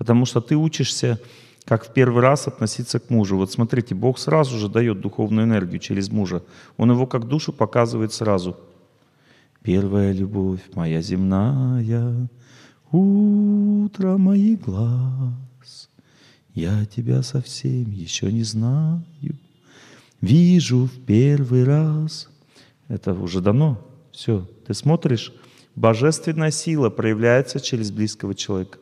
потому что ты учишься как в первый раз относиться к мужу. Вот смотрите, Бог сразу же дает духовную энергию через мужа. Он его как душу показывает сразу. Первая любовь моя земная, утро моих глаз. Я тебя совсем еще не знаю, вижу в первый раз. Это уже дано. Все, ты смотришь, божественная сила проявляется через близкого человека.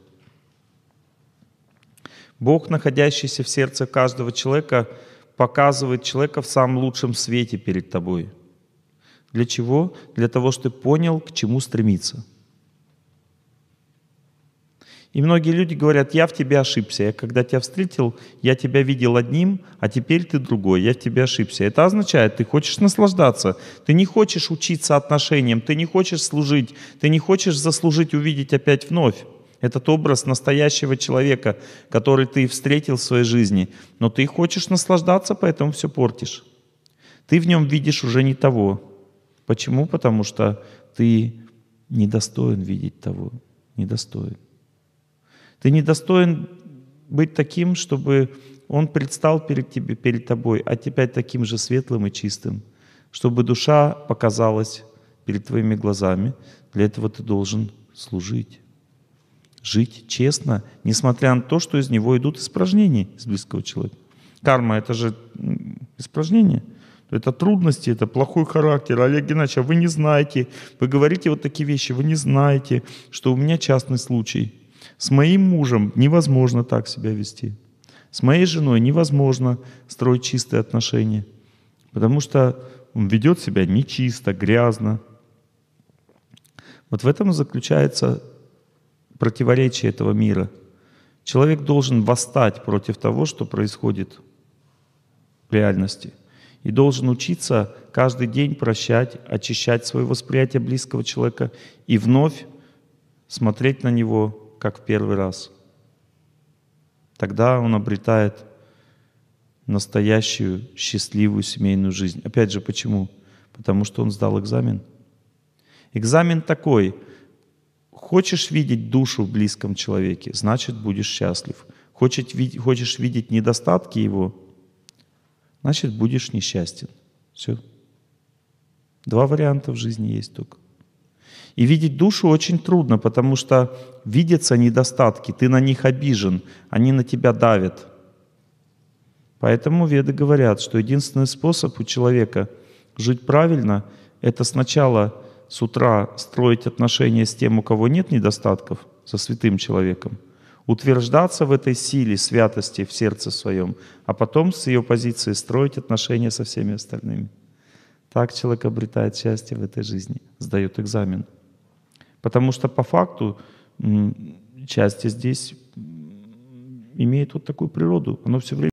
Бог, находящийся в сердце каждого человека, показывает человека в самом лучшем свете перед тобой. Для чего? Для того, чтобы понял, к чему стремиться. И многие люди говорят, я в тебе ошибся, я когда тебя встретил, я тебя видел одним, а теперь ты другой, я в тебе ошибся. Это означает, ты хочешь наслаждаться, ты не хочешь учиться отношениям, ты не хочешь служить, ты не хочешь заслужить увидеть опять вновь. Этот образ настоящего человека, который ты встретил в своей жизни. Но ты хочешь наслаждаться, поэтому все портишь. Ты в нем видишь уже не того. Почему? Потому что ты недостоин видеть того. Недостоин. Ты недостоин быть таким, чтобы он предстал перед, тебе, перед тобой, а тебя таким же светлым и чистым, чтобы душа показалась перед твоими глазами. Для этого ты должен служить жить честно, несмотря на то, что из него идут испражнения из близкого человека. Карма — это же испражнение. Это трудности, это плохой характер. Олег Геннадьевич, а вы не знаете, вы говорите вот такие вещи, вы не знаете, что у меня частный случай. С моим мужем невозможно так себя вести. С моей женой невозможно строить чистые отношения, потому что он ведет себя нечисто, грязно. Вот в этом и заключается противоречия этого мира. Человек должен восстать против того, что происходит в реальности. И должен учиться каждый день прощать, очищать свое восприятие близкого человека и вновь смотреть на него, как в первый раз. Тогда он обретает настоящую счастливую семейную жизнь. Опять же, почему? Потому что он сдал экзамен. Экзамен такой — Хочешь видеть душу в близком человеке, значит будешь счастлив. Хочешь, ви, хочешь видеть недостатки его, значит будешь несчастен. Все. Два варианта в жизни есть только. И видеть душу очень трудно, потому что видятся недостатки, ты на них обижен, они на тебя давят. Поэтому веды говорят, что единственный способ у человека жить правильно – это сначала – с утра строить отношения с тем, у кого нет недостатков, со святым человеком, утверждаться в этой силе святости в сердце своем, а потом с ее позиции строить отношения со всеми остальными. Так человек обретает счастье в этой жизни, сдает экзамен. Потому что по факту счастье здесь имеет вот такую природу. Оно все время